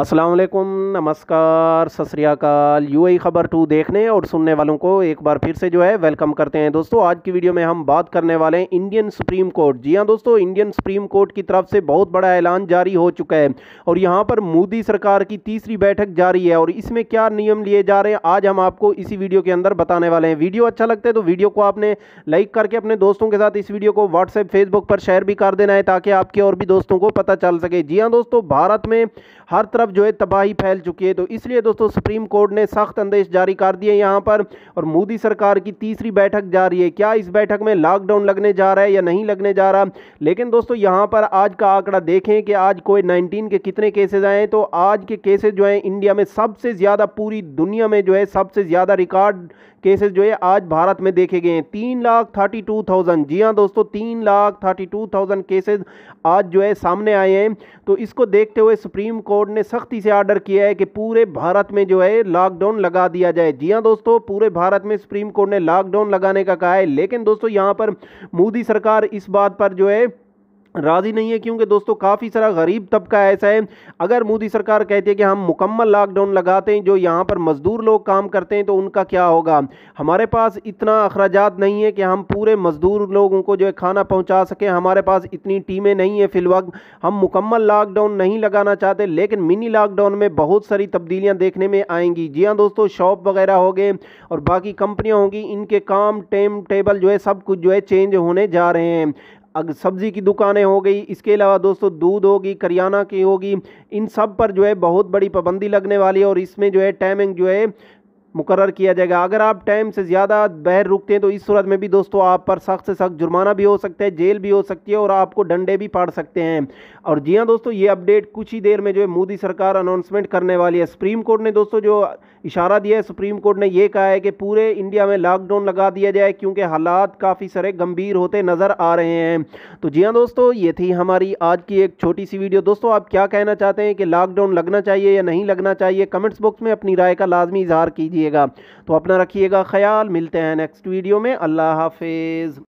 अस्सलाम नमस्कार सत श्रीकाल यू ख़बर टू देखने और सुनने वालों को एक बार फिर से जो है वेलकम करते हैं दोस्तों आज की वीडियो में हम बात करने वाले हैं इंडियन सुप्रीम कोर्ट जी हां दोस्तों इंडियन सुप्रीम कोर्ट की तरफ से बहुत बड़ा ऐलान जारी हो चुका है और यहां पर मोदी सरकार की तीसरी बैठक जारी है और इसमें क्या नियम लिए जा रहे हैं आज हम आपको इसी वीडियो के अंदर बताने वाले हैं वीडियो अच्छा लगता है तो वीडियो को आपने लाइक करके अपने दोस्तों के साथ इस वीडियो को व्हाट्सएप फेसबुक पर शेयर भी कर देना है ताकि आपके और भी दोस्तों को पता चल सके जी हाँ दोस्तों भारत में हर तरफ तरफ जो है तबाही फैल चुकी है तो इसलिए दोस्तों सुप्रीम कोर्ट ने सख्त अंदेश जारी कर दिए यहाँ पर और मोदी सरकार की तीसरी बैठक जा रही है क्या इस बैठक में लॉकडाउन लगने जा रहा है या नहीं लगने जा रहा लेकिन दोस्तों यहाँ पर आज का आंकड़ा देखें कि आज कोविड नाइन्टीन के कितने केसेज आए तो आज के केसेज जो हैं इंडिया में सबसे ज़्यादा पूरी दुनिया में जो है सबसे ज़्यादा रिकॉर्ड केसेस जो है आज भारत में देखे गए हैं तीन लाख थर्टी टू थाउजेंड जी हाँ दोस्तों तीन lakh thirty two thousand cases आज जो है सामने आए हैं तो इसको देखते हुए सुप्रीम कोर्ट ने सब सख्ती से आर्डर किया है कि पूरे भारत में जो है लॉकडाउन लगा दिया जाए जी हाँ दोस्तों पूरे भारत में सुप्रीम कोर्ट ने लॉकडाउन लगाने का कहा है लेकिन दोस्तों यहाँ पर मोदी सरकार इस बात पर जो है राज़ी नहीं है क्योंकि दोस्तों काफ़ी सारा गरीब तबका ऐसा है अगर मोदी सरकार कहती है कि हम मुकम्मल लॉकडाउन लगाते हैं जो यहाँ पर मज़दूर लोग काम करते हैं तो उनका क्या होगा हमारे पास इतना अखराज नहीं है कि हम पूरे मज़दूर लोगों को जो है खाना पहुँचा सकें हमारे पास इतनी टीमें नहीं है फ़िलवक्त हम मुकम्मल लॉकडाउन नहीं लगाना चाहते लेकिन मिनी लॉकडाउन में बहुत सारी तब्दीलियाँ देखने में आएंगी जी हाँ दोस्तों शॉप वगैरह हो गए और बाकी कंपनियाँ होंगी इनके काम टेम टेबल जो है सब कुछ जो है चेंज होने जा रहे हैं अगर सब्ज़ी की दुकानें हो गई इसके अलावा दोस्तों दूध होगी करियाना की होगी इन सब पर जो है बहुत बड़ी पाबंदी लगने वाली है और इसमें जो है टाइमिंग जो है मुकर किया जाएगा अगर आप टाइम से ज़्यादा बहर रुकते हैं तो इस सूरत में भी दोस्तों आप पर सख्त से सख्त जुर्माना भी हो सकता है जेल भी हो सकती है और आपको डंडे भी पाड़ सकते हैं और जी हाँ दोस्तों ये अपडेट कुछ ही देर में जो है मोदी सरकार अनाउंसमेंट करने वाली है सुप्रीम कोर्ट ने दोस्तों जो इशारा दिया है सुप्रीम कोर्ट ने यह कहा है कि पूरे इंडिया में लॉकडाउन लगा दिया जाए क्योंकि हालात काफ़ी सारे गंभीर होते नज़र आ रहे हैं तो जी हाँ दोस्तों ये थी हमारी आज की एक छोटी सी वीडियो दोस्तों आप क्या कहना चाहते हैं कि लॉकडाउन लगना चाहिए या नहीं लगना चाहिए कमेंट्स बॉक्स में अपनी राय का लाजमी इजहार कीजिए रखिएगा तो अपना रखिएगा ख्याल मिलते हैं नेक्स्ट वीडियो में अल्लाह हाफिज़